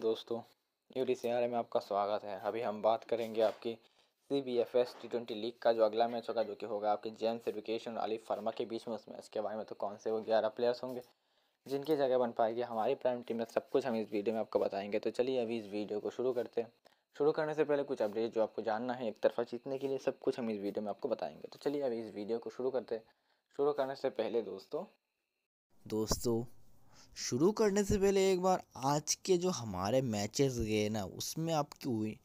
दोस्तों यूटी सियारे में आपका स्वागत है अभी हम बात करेंगे आपकी C B F S T twenty league का जो अगला मैच होगा जो कि होगा आपके जैन सर्विकेशन और अली फर्मा के बीच में उस मैच के बारे में तो कौन से वो ग्यारह प्लेयर्स होंगे जिनकी जगह बन पाएगी हमारी प्राइम टीम में सब कुछ हम इस वीडियो में आपको बताएंगे तो चलिए अभी इस वीडियो को शुरू करते हैं शुरू करने से पहले कुछ अपडेट जो आपको जानना है एक तरफा जीतने के लिए सब कुछ हम इस वीडियो में आपको बताएंगे तो चलिए अभी इस वीडियो को शुरू करते हैं शुरू करने से पहले दोस्तों दोस्तों शुरू करने से पहले एक बार आज के जो हमारे मैचेस गए ना उसमें आपकी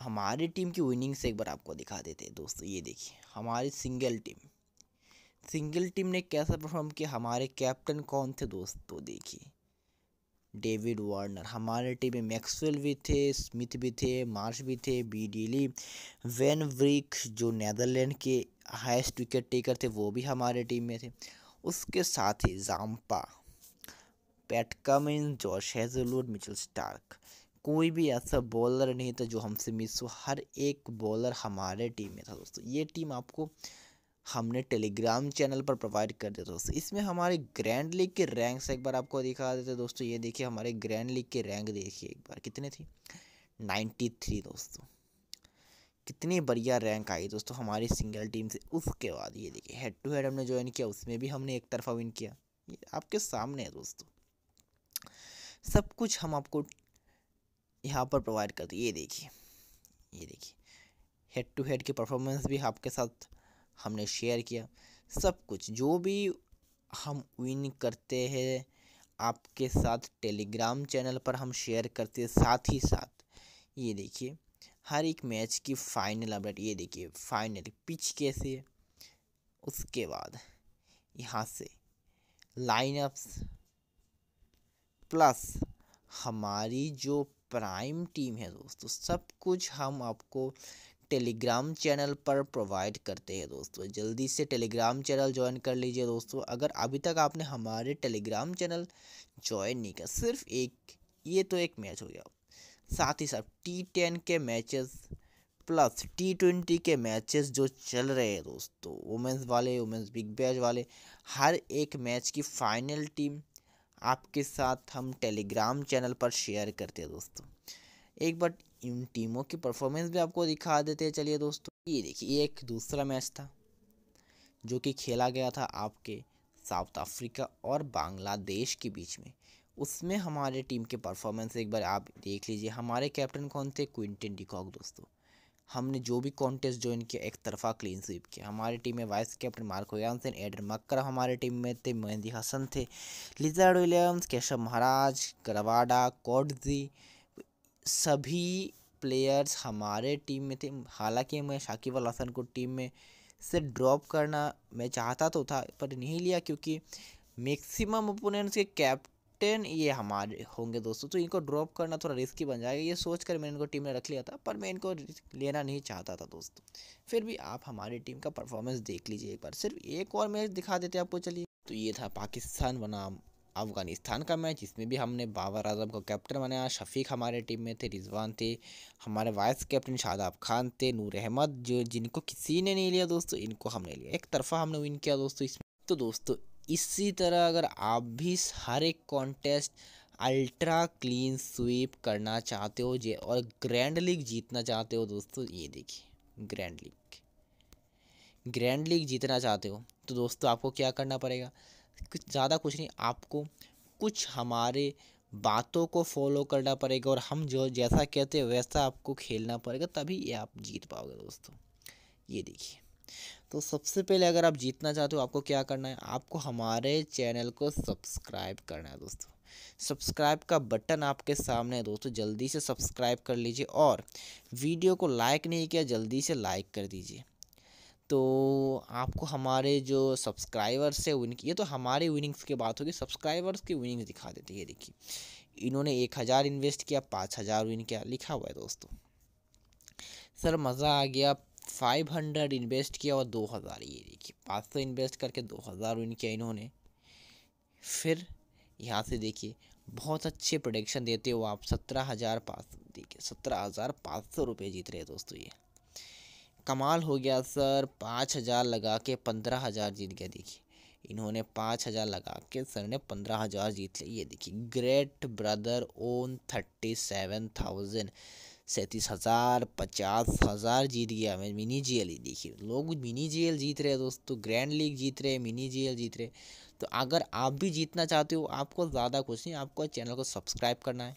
हमारी टीम की विनिंग्स एक बार आपको दिखा देते हैं दोस्तों ये देखिए हमारी सिंगल टीम सिंगल टीम ने कैसा परफॉर्म किया हमारे कैप्टन कौन थे दोस्तों देखिए डेविड वार्नर हमारे टीम में मैक्सवेल भी थे स्मिथ भी थे मार्श भी थे बी डीली वैन व्रिक जो नैदरलैंड के हाइस्ट विकेट टेकर थे वो भी हमारे टीम में थे उसके साथ ही Zampa Pat Cummins Josh Hazlewood Mitchell Starc कोई भी ऐसा बॉलर नहीं था जो हमसे मिस हुआ हर एक बॉलर हमारे टीम में था दोस्तों ये टीम आपको हमने टेलीग्राम चैनल पर प्रोवाइड कर दिया दोस्तों इसमें हमारे ग्रैंड लीग के रैंक्स एक बार आपको दिखा देते दोस्तों ये देखिए हमारे ग्रैंड लीग के रैंक देखिए एक बार कितने थी नाइन्टी थ्री दोस्तों कितनी बढ़िया रैंक आई दोस्तों हमारी सिंगल टीम से उसके बाद ये देखिए हेड टू हेड हमने ज्वाइन किया उसमें भी हमने एक तरफा विन किया ये आपके सामने है दोस्तों सब कुछ हम आपको यहाँ पर प्रोवाइड करते ये देखिए ये देखिए हेड टू हेड की परफॉर्मेंस भी आपके साथ हमने शेयर किया सब कुछ जो भी हम विन करते हैं आपके साथ टेलीग्राम चैनल पर हम शेयर करते हैं साथ ही साथ ये देखिए हर एक मैच की फाइनल अपडेट ये देखिए फाइनल पिच कैसे है उसके बाद यहाँ से लाइनअप्स प्लस हमारी जो प्राइम टीम है दोस्तों सब कुछ हम आपको टेलीग्राम चैनल पर प्रोवाइड करते हैं दोस्तों जल्दी से टेलीग्राम चैनल ज्वाइन कर लीजिए दोस्तों अगर अभी तक आपने हमारे टेलीग्राम चैनल ज्वाइन नहीं किया सिर्फ एक ये तो एक मैच हो गया साथ ही साथ टी टेन के मैचेस प्लस टी ट्वेंटी के मैचेस जो चल रहे हैं दोस्तों वुमेंस वाले वुमेंस बिग बैच वाले हर एक मैच की फाइनल टीम आपके साथ हम टेलीग्राम चैनल पर शेयर करते हैं दोस्तों एक बार इन टीमों की परफॉर्मेंस भी आपको दिखा देते हैं चलिए दोस्तों ये देखिए एक दूसरा मैच था जो कि खेला गया था आपके साउथ अफ्रीका और बांग्लादेश के बीच में उसमें हमारे टीम के परफॉर्मेंस एक बार आप देख लीजिए हमारे कैप्टन कौन थे क्विंटन डिकॉक दोस्तों हमने जो भी कॉन्टेस्ट ज्वाइन किया एक तरफा क्लीन स्वीप किया हमारी टीम में vice captain Marco Jansen Aiden Markram हमारे टीम में थे मेहंदी हसन थे लिजर्ड विलियम्स केशव महाराज करवाडा कोडजी सभी प्लेयर्स हमारे टीम में थे हालांकि मैं शाकिब अल हसन को टीम में से ड्रॉप करना मैं चाहता तो था पर नहीं लिया क्योंकि मैक्सिमम ओपोनेंट्स के कैप टेन ये हमारे होंगे दोस्तों तो इनको ड्रॉप करना थोड़ा रिस्की बन जाएगा ये सोच कर मैंने इनको टीम में रख लिया था पर मैं इनको लेना नहीं चाहता था दोस्तों फिर भी आप हमारी टीम का परफॉर्मेंस देख लीजिए एक बार सिर्फ एक और मैच दिखा देते आपको चलिए तो ये था पाकिस्तान बनाम अफगानिस्तान का मैच इसमें भी हमने बाबर आजम को कैप्टन बनाया शफीक हमारे टीम में थे रिजवान थे हमारे वाइस कैप्टन शादाब खान थे नूर अहमद जो जिनको किसी ने नहीं लिया दोस्तों इनको हमने लिया एक तरफा हमने विन किया दोस्तों इसमें तो दोस्तों इसी तरह अगर आप भी हर एक कॉन्टेस्ट अल्ट्रा क्लीन स्वीप करना चाहते हो जे और ग्रैंड लीग जीतना चाहते हो दोस्तों ये देखिए ग्रैंड लीग ग्रैंड लीग जीतना चाहते हो तो दोस्तों आपको क्या करना पड़ेगा कुछ ज़्यादा कुछ नहीं आपको कुछ हमारे बातों को फॉलो करना पड़ेगा और हम जो जैसा कहते हैं वैसा आपको खेलना पड़ेगा तभी ये आप जीत पाओगे दोस्तों ये देखिए तो सबसे पहले अगर आप जीतना चाहते हो आपको क्या करना है आपको हमारे चैनल को सब्सक्राइब करना है दोस्तों सब्सक्राइब का बटन आपके सामने है दोस्तों जल्दी से सब्सक्राइब कर लीजिए और वीडियो को लाइक नहीं किया जल्दी से लाइक कर दीजिए तो आपको हमारे जो सब्सक्राइबर्स है उनकी ये तो हमारे विनिंग्स की बात होगी सब्सक्राइबर्स की विनिंग्स दिखा देते है ये देखिए इन्होंने एक हज़ार इन्वेस्ट किया पाँच हज़ार विन किया लिखा हुआ है दोस्तों सर मज़ा आ गया फाइव हंड्रेड इन्वेस्ट किया और दो हज़ार ये देखिए पाँच सौ इन्वेस्ट करके दो हज़ार विन किया इन्होंने फिर यहाँ से देखिए बहुत अच्छे प्रोडक्शन देते हो आप सत्रह हज़ार पाँच देखिए सत्रह हज़ार पाँच सौ रुपये जीत रहे दोस्तों ये कमाल हो गया सर पाँच हज़ार लगा के पंद्रह हज़ार जीत गया देखिए इन्होंने पाँच हज़ार लगा के सर ने पंद्रह हज़ार जीत लिया ये देखिए great brother won thirty seven thousand सैंतीस हज़ार पचास हज़ार जीत गया मैं मिनी जी एल देखिए लोग मिनी जी एल जीत रहे हैं दोस्तों ग्रैंड लीग जीत रहे हैं मिनी जी एल जीत रहे तो अगर आप भी जीतना चाहते हो आपको ज़्यादा कुछ नहीं आपको चैनल को सब्सक्राइब करना है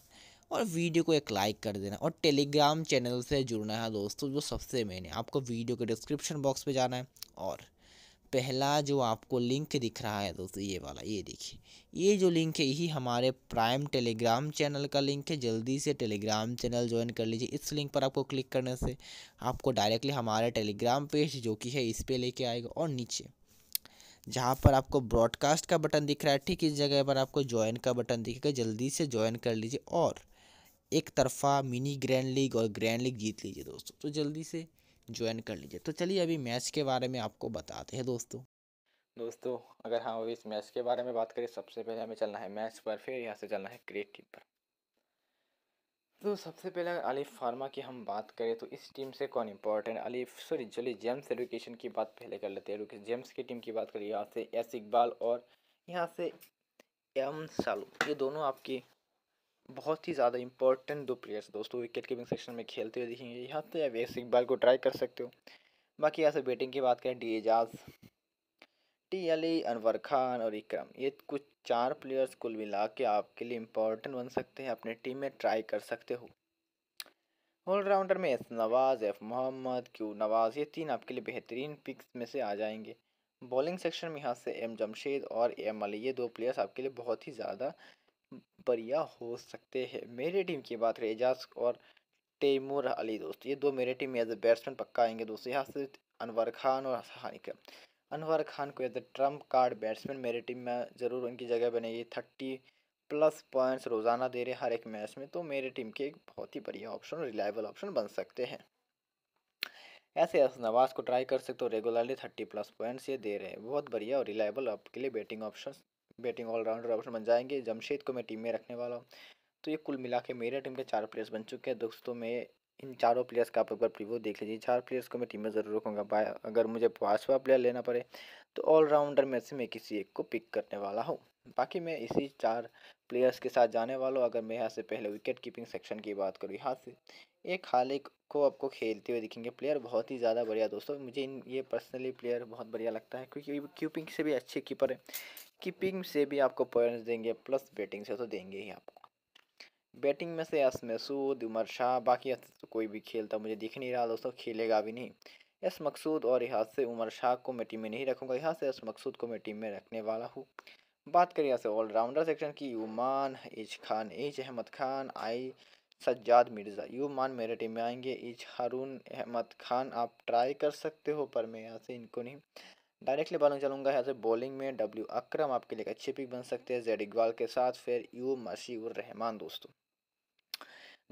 और वीडियो को एक लाइक कर देना और टेलीग्राम चैनल से जुड़ना है दोस्तों जो सबसे मेन है आपको वीडियो के डिस्क्रिप्शन बॉक्स पर जाना है और पहला जो आपको लिंक दिख रहा है दोस्तों ये वाला ये देखिए ये जो लिंक है यही हमारे प्राइम टेलीग्राम चैनल का लिंक है जल्दी से टेलीग्राम चैनल ज्वाइन कर लीजिए इस लिंक पर आपको क्लिक करने से आपको डायरेक्टली हमारे टेलीग्राम पेज जो कि है इस पर लेके आएगा और नीचे जहाँ पर आपको ब्रॉडकास्ट का बटन दिख रहा है ठीक इस जगह पर आपको ज्वाइन का बटन दिखेगा जल्दी से ज्वाइन कर लीजिए और एक तरफा मिनी ग्रैंड लीग और ग्रैंड लीग जीत लीजिए दोस्तों तो जल्दी से ज्वाइन कर लीजिए तो चलिए अभी मैच के बारे में आपको बताते हैं दोस्तों दोस्तों अगर हम अभी इस मैच के बारे में बात करें सबसे पहले हमें चलना है मैच पर फिर यहाँ से चलना है क्रिकेट टीम पर तो सबसे पहले अगर अलीफ फार्मा की हम बात करें तो इस टीम से कौन इम्पोर्टेंट अलीफ सॉरी चलिए जेम्स एडुकेशन की बात पहले कर लेते हैं जेम्स की टीम की बात करें यहाँ से एस इकबाल और यहाँ से एम सालू ये दोनों आपकी बहुत ही ज़्यादा इंपॉर्टेंट दो प्लेयर्स दोस्तों विकेट कीपिंग सेक्शन में खेलते हुए दिखेंगे यहाँ पे तो आप एस इकबाल को ट्राई कर सकते हो बाकी यहाँ से बैटिंग की बात करें डी एजाज टी अली अनवर खान और इक्रम ये कुछ चार प्लेयर्स कुल मिला के आपके लिए इम्पोर्टेंट बन सकते हैं अपने टीम में ट्राई कर सकते हो ऑलराउंडर में S Nawaz F Mohammad Q Nawaz ये तीन आपके लिए बेहतरीन पिक्स में से आ जाएंगे बॉलिंग सेक्शन में यहाँ से एम जमशेद और एम अली ये दो प्लेयर्स आपके लिए बहुत ही ज़्यादा बढ़िया हो सकते हैं मेरी टीम की बात करें एजाज और तैमूर अली दोस्त ये दो मेरे टीम में एज ए बैट्समैन पक्का आएंगे दोस्त यहाँ से अनवर खान और हानिक अनवर खान को as a trump card batsman मेरे टीम में ज़रूर उनकी जगह बनेगी थर्टी प्लस पॉइंट्स रोज़ाना दे रहे हर एक मैच में तो मेरी टीम के एक बहुत ही बढ़िया ऑप्शन रिलायबल ऑप्शन बन सकते हैं ऐसे ऐसे नवाज को ट्राई कर सकते हो रेगुलरली थर्टी प्लस पॉइंट्स ये दे रहे हैं बहुत बढ़िया और रिलायबल आपके लिए batting option batting all rounder option बन जाएंगे जमशेद को मैं टीम में रखने वाला हूँ तो ये कुल मिला के मेरे टीम के चार प्लेयर्स बन चुके हैं दोस्तों में इन चारों प्लेयर्स का आप एक बार प्रीव्यू देख लीजिए चार प्लेयर्स को मैं टीम में ज़रूर रखूँगा बाय अगर मुझे पांचवा प्लेयर लेना पड़े तो ऑलराउंडर में से मैं किसी एक को पिक करने वाला हूँ बाकी मैं इसी चार प्लेयर्स के साथ जाने वाला हूँ अगर मैं यहाँ से पहले विकेट कीपिंग सेक्शन की बात करूँ यहाँ से एक हाल को आपको खेलते हुए दिखेंगे प्लेयर बहुत ही ज़्यादा बढ़िया दोस्तों मुझे इन ये पर्सनली प्लेयर बहुत बढ़िया लगता है क्योंकि कीपिंग से भी अच्छे कीपर है कीपिंग से भी आपको पॉइंट्स देंगे प्लस बैटिंग से तो देंगे ही आपको बैटिंग में से एस मसूद उमर शाह बाकी तो कोई भी खेलता तो मुझे दिख नहीं रहा दोस्तों खेलेगा भी नहीं एस मकसूद और यहाँ से उमर शाह को मैं टीम में नहीं रखूँगा यहाँ से एस मकसूद को मैं टीम में रखने वाला हूँ बात करें यहाँ से ऑलराउंडर सेक्शन की यूमान एज खान एज अहमद खान आई सज्जाद मिर्ज़ा यूमान मेरे टीम में आएंगे एज हारून अहमद खान आप ट्राई कर सकते हो पर मैं यहाँ से इनको नहीं डायरेक्टली बॉलिंग चलूंगा एज ए बॉलिंग में डब्ल्यू अक्रम आपके लिए अच्छे पिक बन सकते हैं जेड इकबाल के साथ फिर यू मशीउर रहमान दोस्तों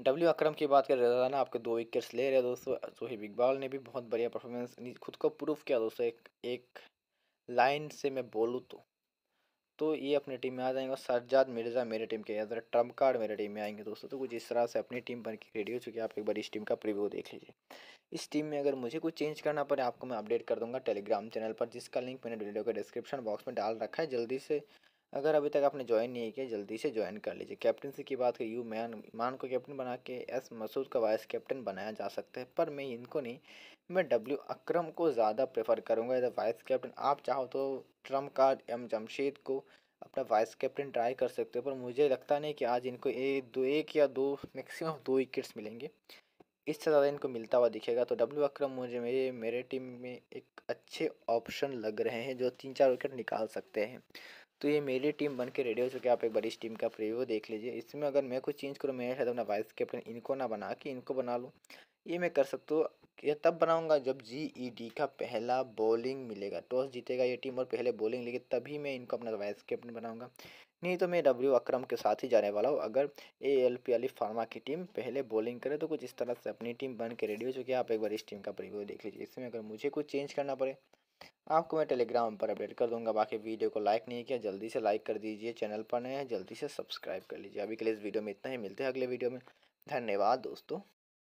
डब्ल्यू अक्रम की बात करें रोजाना आपके दो विकेट्स ले रहे दोस्तों सोहेब इकबाल ने भी बहुत बढ़िया परफॉर्मेंस खुद को प्रूफ किया दोस्तों एक एक लाइन से मैं बोलूँ तो तो ये अपनी टीम में आ जाएंगे और सरजाद मिर्ज़ा मेरे टीम के अंदर ट्रम्प कार्ड मेरे टीम में आएंगे दोस्तों तो कुछ इस तरह से अपनी टीम बन के रेडी हो चुकी है आप एक बार इस टीम का प्रिव्यू देख लीजिए इस टीम में अगर मुझे कुछ चेंज करना पड़े आपको मैं अपडेट कर दूंगा टेलीग्राम चैनल पर जिसका लिंक मैंने वीडियो के डिस्क्रिप्शन बॉक्स में डाल रखा है जल्दी से अगर अभी तक आपने ज्वाइन नहीं किया जल्दी से ज्वाइन कर लीजिए कैप्टनसी की बात करें यू मैन मान को कैप्टन बना के एस मसूद का वाइस कैप्टन बनाया जा सकता है पर मैं इनको नहीं मैं डब्ल्यू अक्रम को ज़्यादा प्रेफर करूँगा एज अ वाइस कैप्टन आप चाहो तो ट्रम्प का एम जमशेद को अपना वाइस कैप्टन ट्राई कर सकते हो पर मुझे लगता नहीं कि आज इनको एक दो एक या दो मैक्सिमम दो विकेट्स मिलेंगे इससे ज़्यादा इनको मिलता हुआ दिखेगा तो डब्ल्यू अक्रम मुझे मेरे मेरे टीम में एक अच्छे ऑप्शन लग रहे हैं जो तीन चार विकेट निकाल सकते हैं तो ये मेरी टीम बन के रेडी हो चुके आप एक बड़ी टीम का प्रिव्यू देख लीजिए इसमें अगर मैं कुछ चेंज करूँ मेरे शायद अपना वाइस कैप्टन इनको ना बना के इनको बना लूँ ये मैं कर सकता हूँ यह तब बनाऊंगा जब डी e का पहला बॉलिंग मिलेगा टॉस जीतेगा ये टीम और पहले बॉलिंग लेगी तभी मैं इनको अपना वाइस कैप्टन बनाऊंगा नहीं तो मैं डब्ल्यू अक्रम के साथ ही जाने वाला हूँ अगर A L P Ali pharma की टीम पहले बॉलिंग करे तो कुछ इस तरह से अपनी टीम बन के रेडी हो चुकी है आप एक बार इस टीम का प्रीव्यू देख लीजिए इसमें अगर मुझे कुछ चेंज करना पड़े आपको मैं टेलीग्राम पर अपडेट कर दूंगा बाकी वीडियो को लाइक नहीं किया जल्दी से लाइक कर दीजिए चैनल पर नए हैं जल्दी से सब्सक्राइब कर लीजिए अभी के लिए इस वीडियो में इतना ही मिलते हैं अगले वीडियो में धन्यवाद दोस्तों